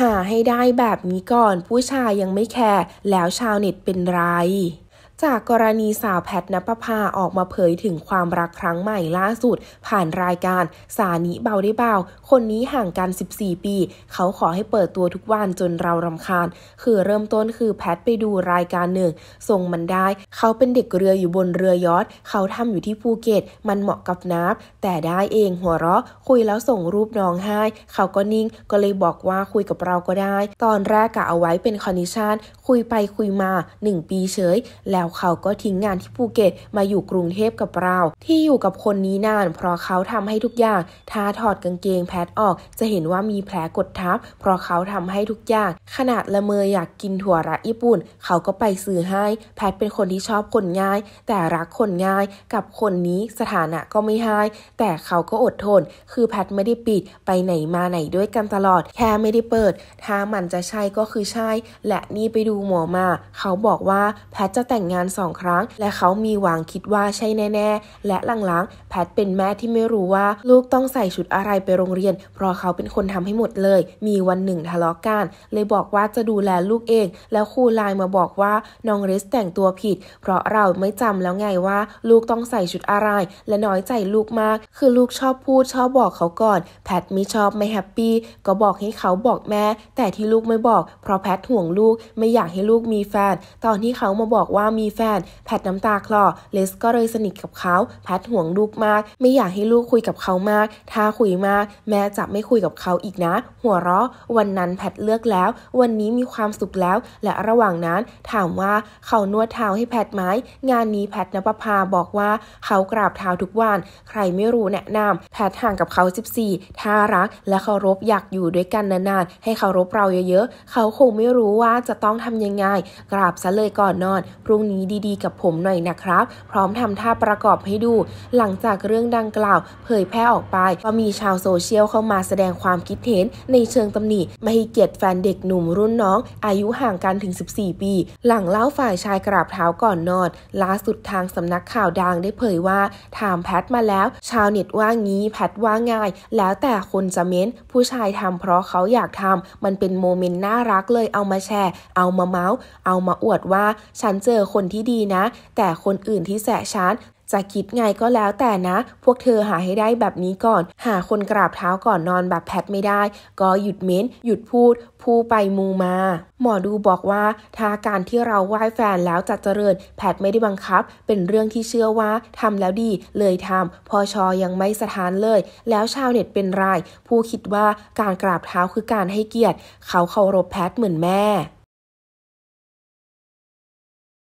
หาให้ได้แบบนี้ก่อนผู้ชายยังไม่แคร์แล้วชาวเน็ตเป็นไรจากกรณีสาวแพทนปภาออกมาเผยถึงความรักครั้งใหม่ล่าสุด ผ่านรายการสานิเบาได้เบา คนนี้ห่างกัน 14 ปี เขาขอให้เปิดตัวทุกวันจนเรารำคาญ คือเริ่มต้นคือแพทไปดูรายการหนึ่ง ทรงมันได้ เขาเป็นเด็กเรืออยู่บนเรือยอทเขาทำอยู่ที่ภูเก็ตมันเหมาะกับนับแต่ได้เองหัวเราะคุยแล้วส่งรูปน้องให้ เขาก็นิ่ง ก็เลยบอกว่าคุยกับเราก็ได้ตอนแรกกะเอาไว้เป็นคอนดิชันคุยไปคุยมา 1 ปีเฉยแล้วเขาก็ทิ้งงานที่ภูเก็ตมาอยู่กรุงเทพกับเรา ที่อยู่กับคนนี้นาน เพราะเขาทำให้ทุกอย่างท้าถอดกางเกงแพทออกจะเห็นว่ามีแผลกดทับ เพราะเขาทำให้ทุกอย่าง ขนาดละเมออยากกินถั่วระญี่ปุ่น เขาก็ไปซื้อให้ แพทเป็นคนที่ชอบคนง่าย แต่รักคนง่าย กับคนนี้สถานะก็ไม่ให้แต่เขาก็อดทน คือแพทไม่ได้ปิดไปไหนมาไหนด้วยกันตลอดแค่ไม่ได้เปิด ถ้ามันจะใช่ก็คือใช่ และนี่ไปดูหมอมา เขาบอกว่าแพทจะแต่งงานานสองครั้ง และเขามีหวังคิดว่าใช่แน่ ๆ และหลังๆ แพทเป็นแม่ที่ไม่รู้ว่าลูกต้องใส่ชุดอะไรไปโรงเรียน เพราะเขาเป็นคนทำให้หมดเลย มีวันหนึ่งทะเลาะกัน เลยบอกว่าจะดูแลลูกเอง แล้วครูไลน์มาบอกว่าน้องเรสแต่งตัวผิด เพราะเราไม่จำแล้วไงว่าลูกต้องใส่ชุดอะไร และน้อยใจลูกมาก คือลูกชอบพูดชอบบอกเขาก่อน แพทไม่ชอบไม่แฮปปี้ ก็บอกให้เขาบอกแม่ แต่ที่ลูกไม่บอก เพราะแพทห่วงลูก ไม่อยากให้ลูกมีแฟน ตอนที่เขามาบอกว่ามีีแฟนแพทน้ำตาคลอ เลสก็เลยสนิทกับเขา แพทห่วงลูกมาก ไม่อยากให้ลูกคุยกับเขามาก ถ้าคุยมาก แม่จะไม่คุยกับเขาอีกนะ หัวเราะ วันนั้นแพทเลือกแล้ว วันนี้มีความสุขแล้ว และระหว่างนั้น ถามว่าเขานวดเท้าให้แพทไหม งานนี้แพทนภพาบอกว่าเขากราบเท้าทุกวัน ใครไม่รู้แนะนำแพทห่างกับเขา14ท่ารัก และเคารพอยากอยู่ด้วยกันนานๆ ให้เคารพเราเยอะ ๆ เขาคงไม่รู้ว่าจะต้องทำยังไง กราบซะเลยก่อนนอน พรุ่งนี้ดีๆ กับผมหน่อยนะครับ พร้อมทำท่าประกอบให้ดู หลังจากเรื่องดังกล่าว เผยแพร่ออกไป ก็มีชาวโซเชียลเข้ามาแสดงความคิดเห็นในเชิงตำหนิไม่ให้เกียรติแฟนเด็กหนุ่มรุ่นน้อง อายุห่างกันถึง 14 ปี หลังเล่าฝ่ายชายกราบเท้าก่อนนอนล่าสุดทางสำนักข่าวดังได้เผยว่าถามแพทมาแล้ว ชาวเน็ตว่างี้แพทว่าง่าย แล้วแต่คนจะเม้น ผู้ชายทำเพราะเขาอยากทำมันเป็นโมเมนต์น่ารักเลยเอามาแชร์ เอามาเมาส์ เอามาอวดว่าฉันเจอคนนที่ดีนะ แต่คนอื่นที่แสะฉันจะคิดไงก็แล้วแต่นะ พวกเธอหาให้ได้แบบนี้ก่อน หาคนกราบเท้าก่อนนอนแบบแพทไม่ได้ ก็หยุดเม้น หยุดพูดพูไปมูมา หมอดูบอกว่าถ้าการที่เราไหว้แฟนแล้วจะเจริญแพทไม่ได้บังคับ เป็นเรื่องที่เชื่อว่าทำแล้วดีเลยทำพอชอยังไม่สถานเลย แล้วชาวเน็ตเป็นรายผู้คิดว่าการกราบเท้าคือการให้เกียรติเขาเคารพแพทเหมือนแม่